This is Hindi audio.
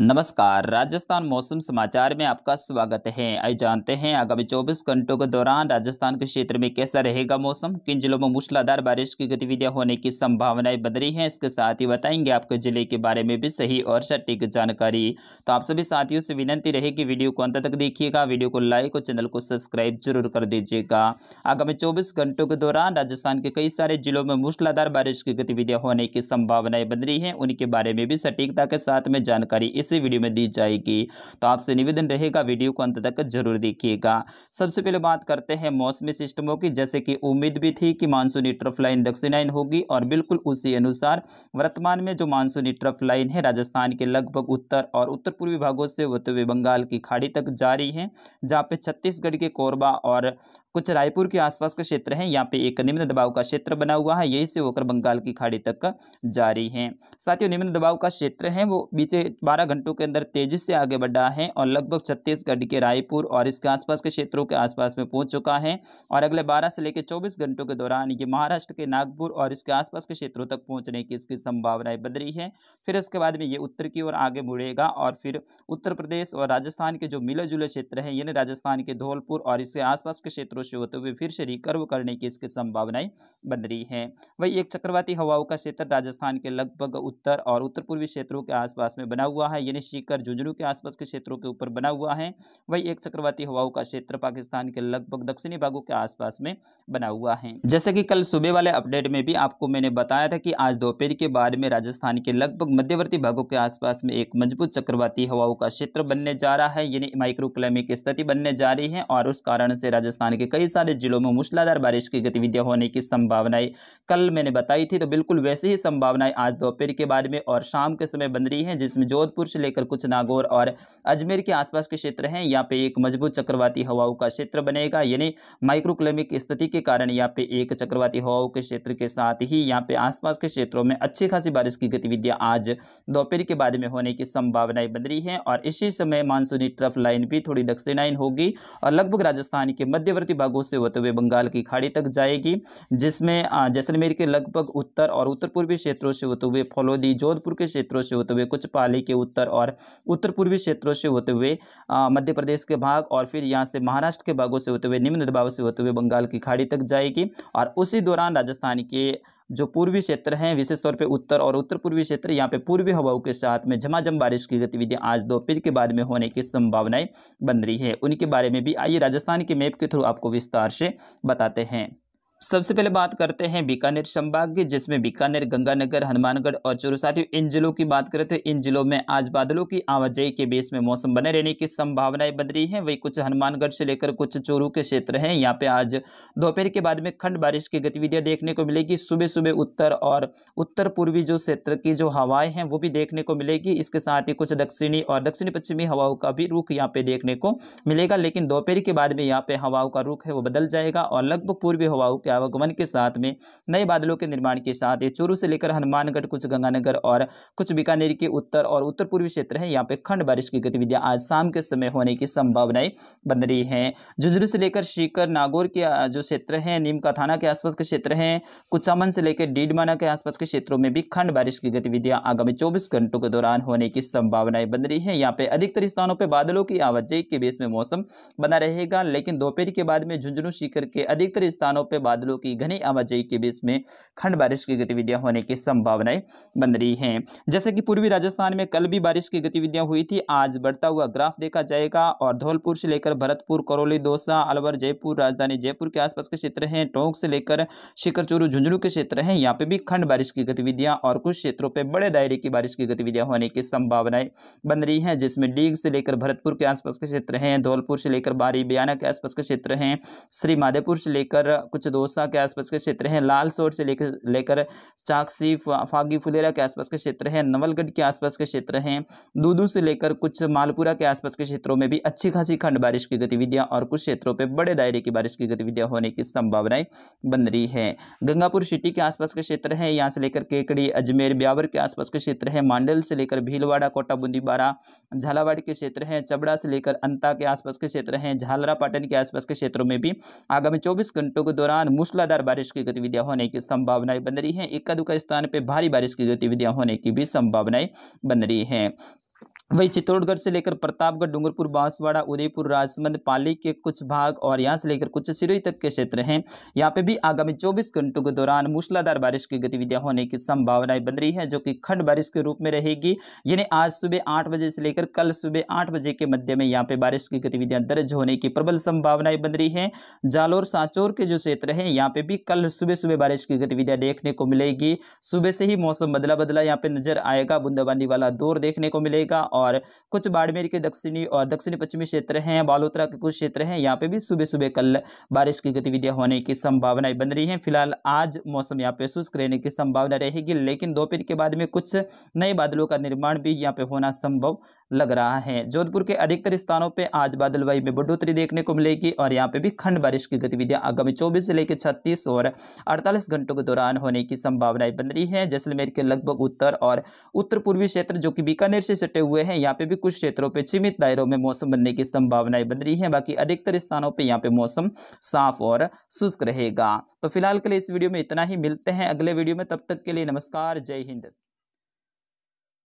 नमस्कार राजस्थान मौसम समाचार में आपका स्वागत है आइए जानते हैं आगामी 24 घंटों के दौरान राजस्थान के क्षेत्र में कैसा रहेगा मौसम किन जिलों में मूसलाधार बारिश की गतिविधियां होने की संभावनाएं बन रही हैं इसके साथ ही बताएंगे आपके जिले के बारे में भी सही और सटीक जानकारी तो आप सभी साथियों से विनती रहेगी वीडियो को अंत तक देखिएगा वीडियो को लाइक और चैनल को सब्सक्राइब जरूर कर दीजिएगा आगामी चौबीस घंटों के दौरान राजस्थान के कई सारे जिलों में मूसलाधार बारिश की गतिविधियां होने की संभावनाएं बन रही है उनके बारे में भी सटीकता के साथ में जानकारी इसी वीडियो में दी जाएगी तो आपसे निवेदन रहेगा वीडियो को अंत तक जरूर देखिएगा सबसे पहले बात करते हैं मौसमी सिस्टमों की जैसे कि उम्मीद भी थी कि मानसूनी ट्रफ लाइन दक्षिणायन होगी और बिल्कुल उसी अनुसार वर्तमान में जो मानसूनी ट्रफ लाइन है राजस्थान के लगभग उत्तर और उत्तर पूर्वी भागों से होते हुए बंगाल की खाड़ी तक जारी है जहाँ पे छत्तीसगढ़ के कोरबा और कुछ रायपुर के आसपास का क्षेत्र है यहाँ पे एक निम्न दबाव का क्षेत्र बना हुआ है यही से होकर बंगाल की खाड़ी तक जारी है साथ ही निम्न दबाव का क्षेत्र है वो बीते बारह घंटों के अंदर तेजी से आगे बढ़ा है और लगभग छत्तीसगढ़ के रायपुर और इसके आसपास के क्षेत्रों के आसपास में पहुंच चुका है और अगले 12 से लेकर 24 घंटों के दौरान ये महाराष्ट्र के नागपुर और इसके आसपास के क्षेत्रों तक पहुंचने की इसकी संभावनाएं बन रही है फिर उसके बाद में ये उत्तर की ओर आगे मुड़ेगा और फिर उत्तर प्रदेश और राजस्थान के जो मिले जुले क्षेत्र हैं यानी राजस्थान के धौलपुर और इसके आसपास के क्षेत्रों से होते हुए फिर से रिकर्व करने की इसकी संभावनाएं बन रही है वही एक चक्रवाती हवाओं का क्षेत्र राजस्थान के लगभग उत्तर और उत्तर पूर्वी क्षेत्रों के आसपास में बना हुआ है यानी शिखर झुंझुनू के आसपास के क्षेत्रों के ऊपर बना हुआ है वही एक चक्रवाती हवाओं का क्षेत्र पाकिस्तान के लगभग दक्षिणी भागों के आसपास में बना हुआ है जैसे कि कल सुबह वाले अपडेट में भी आपको मैंने बताया था कि आज दोपहर के बाद में राजस्थान के लगभग मध्यवर्ती भागों के आसपास में एक मजबूत चक्रवाती हवाओं का क्षेत्र बनने जा रहा है यानी माइक्रोक्लेमिक स्थिति बनने जा रही है और उस कारण से राजस्थान के कई सारे जिलों में मूसलाधार बारिश की गतिविधियां होने की संभावनाएं कल मैंने बताई थी तो बिल्कुल वैसे ही संभावनाएं आज दोपहर के बाद में और शाम के समय बन रही है जिसमें जोधपुर से लेकर कुछ नागौर और अजमेर के आसपास के क्षेत्र हैं यहाँ पे एक मजबूत चक्रवाती हवाओं का क्षेत्र बनेगा यानी माइक्रोक्लेमिक स्थिति के कारण यहाँ पे एक चक्रवाती हवाओं के क्षेत्र के साथ ही यहाँ पे आसपास के क्षेत्रों में अच्छी खासी बारिश की गतिविधियाँ आज दोपहर के बाद में होने की संभावनाएं बन रही हैं और इसी समय मानसूनी ट्रफ लाइन भी थोड़ी दक्षिणायन होगी और लगभग राजस्थान के मध्यवर्ती भागों से होते हुए बंगाल की खाड़ी तक जाएगी जिसमें जैसलमेर के लगभग उत्तर और उत्तर पूर्वी क्षेत्रों से होते हुए फलोदी जोधपुर के क्षेत्रों से होते हुए कुछ पाली के उत्तर होकर और उत्तर पूर्वी क्षेत्रों से होते हुए मध्य प्रदेश के भाग और फिर यहाँ से महाराष्ट्र के भागों से होते हुए निम्न दबाव से होते हुए बंगाल की खाड़ी तक जाएगी और उसी दौरान राजस्थान के जो पूर्वी क्षेत्र हैं विशेष तौर पे उत्तर और उत्तर पूर्वी क्षेत्र यहाँ पे पूर्वी हवाओं के साथ में झमाझम बारिश की गतिविधियाँ आज दोपहर के बाद में होने की संभावनाएं बन रही है उनके बारे में भी आइए राजस्थान के मैप के थ्रू आपको विस्तार से बताते हैं सबसे पहले बात करते हैं बीकानेर संभाग की जिसमें बीकानेर गंगानगर हनुमानगढ़ और चोरू साथियों इन जिलों की बात करें तो इन जिलों में आज बादलों की आवाजाही के बीच में मौसम बने रहने की संभावनाएं बन रही हैं वही कुछ हनुमानगढ़ से लेकर कुछ चोरू के क्षेत्र हैं यहाँ पे आज दोपहर के बाद में खंड बारिश की गतिविधियाँ देखने को मिलेगी सुबह सुबह उत्तर और उत्तर पूर्वी जो क्षेत्र की जो हवाएं हैं वो भी देखने को मिलेगी इसके साथ ही कुछ दक्षिणी और दक्षिणी पश्चिमी हवाओं का भी रुख यहाँ पे देखने को मिलेगा लेकिन दोपहर के बाद में यहाँ पे हवाओं का रुख है वो बदल जाएगा और लगभग पूर्वी हवाओं के आवागमन के साथ में नए बादलों के निर्माण के साथ ये चूरू से लेकर हनुमानगढ़ कुछ गंगानगर और कुछ बीकानेर के उत्तर और उत्तर पूर्वी क्षेत्र है यहाँ पे खंड बारिश की गतिविधियाँ आज शाम के समय होने की संभावनाएं बन रही हैं झुंझुनू से लेकर शीकर नागौर के जो क्षेत्र हैं नीमका थाना के आसपास के क्षेत्र हैं कुचामन से लेकर डीडमाना के आसपास के क्षेत्रों में भी खंड बारिश की गतिविधियां आगामी चौबीस घंटों के दौरान होने की संभावनाएं बन रही है यहाँ पे अधिकतर स्थानों पर बादलों की आवाजाही के बीच में मौसम बना रहेगा लेकिन दोपहर के बाद में झुंझुनू शीकर के अधिकतर स्थानों पर बादलों की घनी आवाजाही के बीच में खंड बारिश की गतिविधियां होने की संभावनाएं बन रही हैं जैसे कि पूर्वी राजस्थान में कल भी बारिश की गतिविधियां हुई थी आज बढ़ता हुआ ग्राफ देखा जाएगा और धौलपुर से लेकर भरतपुर करौली दौसा अलवर जयपुर राजधानी जयपुर के आसपास के क्षेत्र हैं टोंक से लेकर शिकरचूरू झुंझुनू के क्षेत्र हैं यहाँ पे भी खंड बारिश की गतिविधियां और कुछ क्षेत्रों पर बड़े दायरे की बारिश की गतिविधियां होने की संभावनाएं बन रही है जिसमें डीग से लेकर भरतपुर के आसपास के क्षेत्र हैं धौलपुर से लेकर बारी बयाना के आसपास के क्षेत्र हैं श्री माधेपुर से लेकर कुछ दो दोसा के आसपास के क्षेत्र हैं लाल लालसोट से लेकर लेकर चाकसी फागी फुलेरा के आसपास के क्षेत्र हैं नवलगढ़ के आसपास के क्षेत्र हैं दूदू से लेकर कुछ मालपुरा के आसपास के क्षेत्रों में भी अच्छी खासी खंड बारिश की गतिविधियाँ और कुछ क्षेत्रों पर बड़े दायरे की बारिश की गतिविधियाँ होने की संभावनाएं बन रही है गंगापुर सिटी के आसपास के क्षेत्र हैं यहाँ से लेकर केकड़ी अजमेर ब्यावर के आसपास के क्षेत्र हैं मांडल से लेकर भीलवाड़ा कोटा बूंदी बारा झालावाड़ के क्षेत्र हैं चबड़ा से लेकर अंता के आसपास के क्षेत्र हैं झालरा पाटन के आसपास के क्षेत्रों में भी आगामी 24 घंटों के दौरान मूसलाधार बारिश की गतिविधियां होने की संभावनाएं बन रही हैं इक्का दुक्का स्थान पर भारी बारिश की गतिविधियां होने की भी संभावनाएं बन रही हैं वही चित्तौड़गढ़ से लेकर प्रतापगढ़ डूंगरपुर बांसवाड़ा उदयपुर राजसमंद पाली के कुछ भाग और यहाँ से लेकर कुछ सिरोही तक के क्षेत्र हैं यहाँ पे भी आगामी 24 घंटों के दौरान मूसलाधार बारिश की गतिविधियाँ होने की संभावनाएं बन रही है जो कि खंड बारिश के रूप में रहेगी यानी आज सुबह आठ बजे से लेकर कल सुबह आठ बजे के मध्य में यहाँ पे बारिश की गतिविधियाँ दर्ज होने की प्रबल संभावनाएं बन रही है जालोर सांचोर के जो क्षेत्र हैं यहाँ पे भी कल सुबह सुबह बारिश की गतिविधियाँ देखने को मिलेगी सुबह से ही मौसम बदला बदला यहाँ पे नजर आएगा बूंदाबांदी वाला दौर देखने को मिलेगा और कुछ बाड़मेर के दक्षिणी और दक्षिणी पश्चिमी क्षेत्र हैं बालोतरा के कुछ क्षेत्र हैं यहाँ पे भी सुबह सुबह कल बारिश की गतिविधियाँ होने की संभावनाएं बन रही हैं फिलहाल आज मौसम यहाँ पे शुष्क रहने की संभावना रहेगी लेकिन दोपहर के बाद में कुछ नए बादलों का निर्माण भी यहाँ पे होना संभव लग रहा है जोधपुर के अधिकतर स्थानों पर आज बादलवाई में बढ़ोतरी देखने को मिलेगी और यहाँ पे भी खंड बारिश की गतिविधियां आगामी चौबीस से लेकर छत्तीस और अड़तालीस घंटों के दौरान होने की संभावनाएं बन रही है जैसलमेर के लगभग उत्तर और उत्तर पूर्वी क्षेत्र जो कि बीकानेर से सटे हुए हैं यहाँ पे भी कुछ क्षेत्रों पर सीमित दायरों में मौसम बनने की संभावनाएं बन रही है बाकी अधिकतर स्थानों पर यहाँ पे मौसम साफ और शुष्क रहेगा तो फिलहाल के लिए इस वीडियो में इतना ही मिलते हैं अगले वीडियो में तब तक के लिए नमस्कार जय हिंद